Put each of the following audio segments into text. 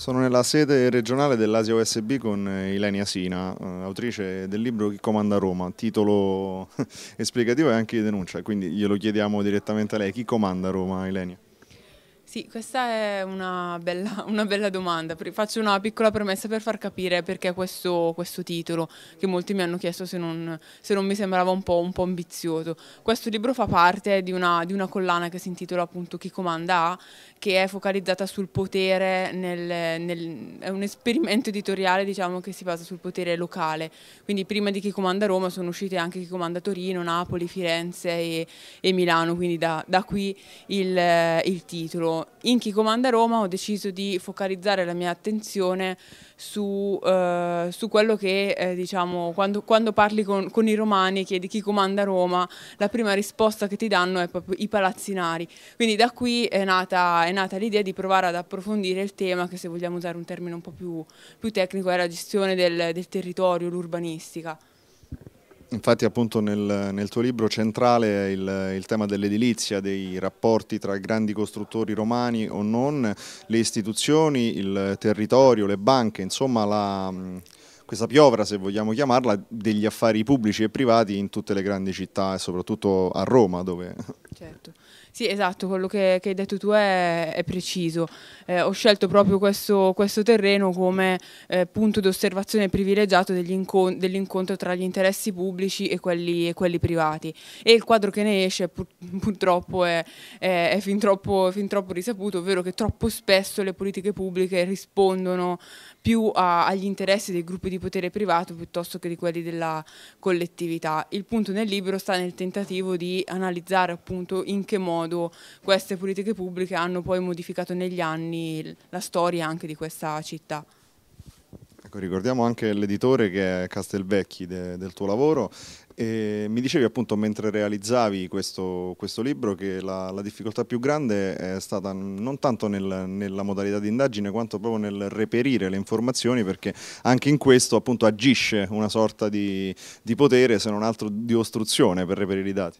Sono nella sede regionale dell'Asia USB con eh, Ilenia Sina, eh, autrice del libro Chi comanda Roma, titolo esplicativo e anche di denuncia, quindi glielo chiediamo direttamente a lei. Chi comanda Roma, Ilenia? Sì, questa è una bella, una bella, domanda. Faccio una piccola premessa per far capire perché questo, questo titolo, che molti mi hanno chiesto se non, se non mi sembrava un po', un po', ambizioso. Questo libro fa parte di una, di una, collana che si intitola appunto Chi comanda A, che è focalizzata sul potere, nel, nel, è un esperimento editoriale diciamo, che si basa sul potere locale. Quindi prima di Chi comanda Roma sono uscite anche Chi comanda Torino, Napoli, Firenze e, e Milano, quindi da, da qui il, il titolo in Chi Comanda Roma ho deciso di focalizzare la mia attenzione su, eh, su quello che, eh, diciamo, quando, quando parli con, con, i romani e chiedi chi comanda Roma, la prima risposta che ti danno è proprio i palazzinari. Quindi da qui è nata, nata l'idea di provare ad approfondire il tema che se vogliamo usare un termine un po' più, più tecnico è la gestione del, del territorio, l'urbanistica. Infatti appunto nel, nel tuo libro centrale il, il, tema dell'edilizia, dei rapporti tra grandi costruttori romani o non, le istituzioni, il territorio, le banche, insomma la, questa piovra se vogliamo chiamarla degli affari pubblici e privati in tutte le grandi città e soprattutto a Roma dove Certo. Sì, esatto, quello che, che hai detto tu è, è preciso. Eh, ho scelto proprio questo, questo terreno come eh, punto osservazione privilegiato dell'incontro tra gli interessi pubblici e quelli, e quelli, privati e il quadro che ne esce pur, purtroppo è, è, è fin, troppo, fin, troppo, risaputo, ovvero che troppo spesso le politiche pubbliche rispondono più a, agli interessi dei gruppi di potere privato piuttosto che di quelli della collettività. Il punto nel libro sta nel tentativo di analizzare appunto appunto in che modo queste politiche pubbliche hanno poi modificato negli anni la storia anche di questa città. Ecco, ricordiamo anche l'editore che è Castelvecchi de, del tuo lavoro. E mi dicevi appunto mentre realizzavi questo, questo libro che la, la, difficoltà più grande è stata non tanto nel, nella modalità di indagine quanto proprio nel reperire le informazioni perché anche in questo appunto agisce una sorta di, di potere se non altro di ostruzione per reperire i dati.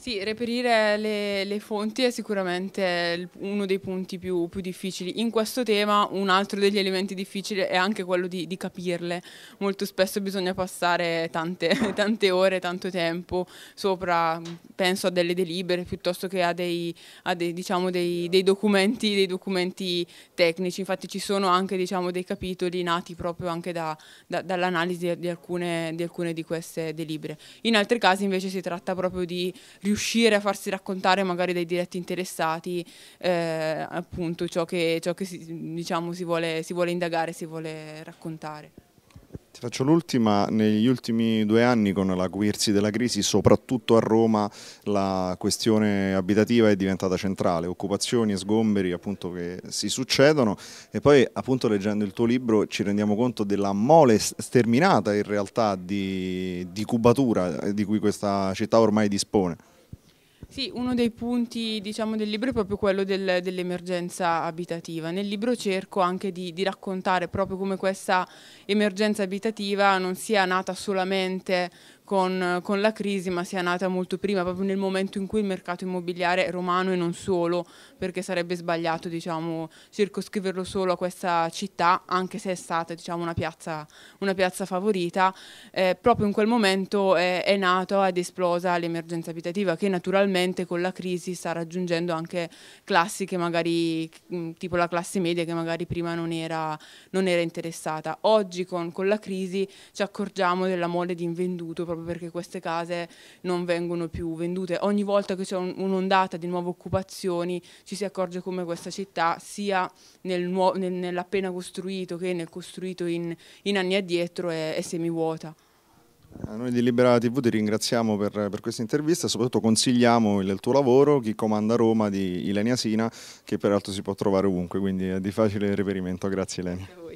Sì, reperire le, le, fonti è sicuramente uno dei punti più, più, difficili. In questo tema un altro degli elementi difficili è anche quello di, di capirle. Molto spesso bisogna passare tante, tante, ore, tanto tempo sopra, penso a delle delibere piuttosto che a dei, a dei, diciamo, dei, dei documenti, documenti, tecnici. Infatti ci sono anche diciamo, dei capitoli nati proprio anche da, da, dall'analisi di, di alcune di queste delibere. In altri casi invece si tratta proprio di riuscire a farsi raccontare magari dai diretti interessati eh, appunto ciò che, ciò che si, diciamo, si, vuole, si vuole indagare, si vuole raccontare. Ti faccio l'ultima, negli ultimi due anni con l'acuirsi della crisi, soprattutto a Roma, la questione abitativa è diventata centrale, occupazioni e sgomberi appunto che si succedono e poi appunto leggendo il tuo libro ci rendiamo conto della mole sterminata in realtà di, di cubatura eh, di cui questa città ormai dispone. Sì, uno dei punti diciamo, del libro è proprio quello del, dell'emergenza abitativa. Nel libro cerco anche di, di, raccontare proprio come questa emergenza abitativa non sia nata solamente con, con, la crisi, ma sia nata molto prima, proprio nel momento in cui il mercato immobiliare romano e non solo, perché sarebbe sbagliato diciamo, circoscriverlo solo a questa città, anche se è stata diciamo, una, piazza, una, piazza, favorita, eh, proprio in quel momento eh, è, è nata ed esplosa l'emergenza abitativa, che naturalmente con la crisi sta raggiungendo anche classi che magari, mm, tipo la classe media, che magari prima non era, non era interessata. Oggi con, con la crisi ci accorgiamo della mole di invenduto proprio proprio perché queste case non vengono più vendute. Ogni volta che c'è un'ondata di nuove occupazioni ci si accorge come questa città sia nel nel, nell'appena costruito che nel costruito in, in anni addietro è, è semivuota. Eh, noi di Libera TV ti ringraziamo per, per questa intervista e soprattutto consigliamo il, il, tuo lavoro, Chi comanda Roma di Ilenia Sina, che peraltro si può trovare ovunque, quindi è di facile reperimento. Grazie Ilenia.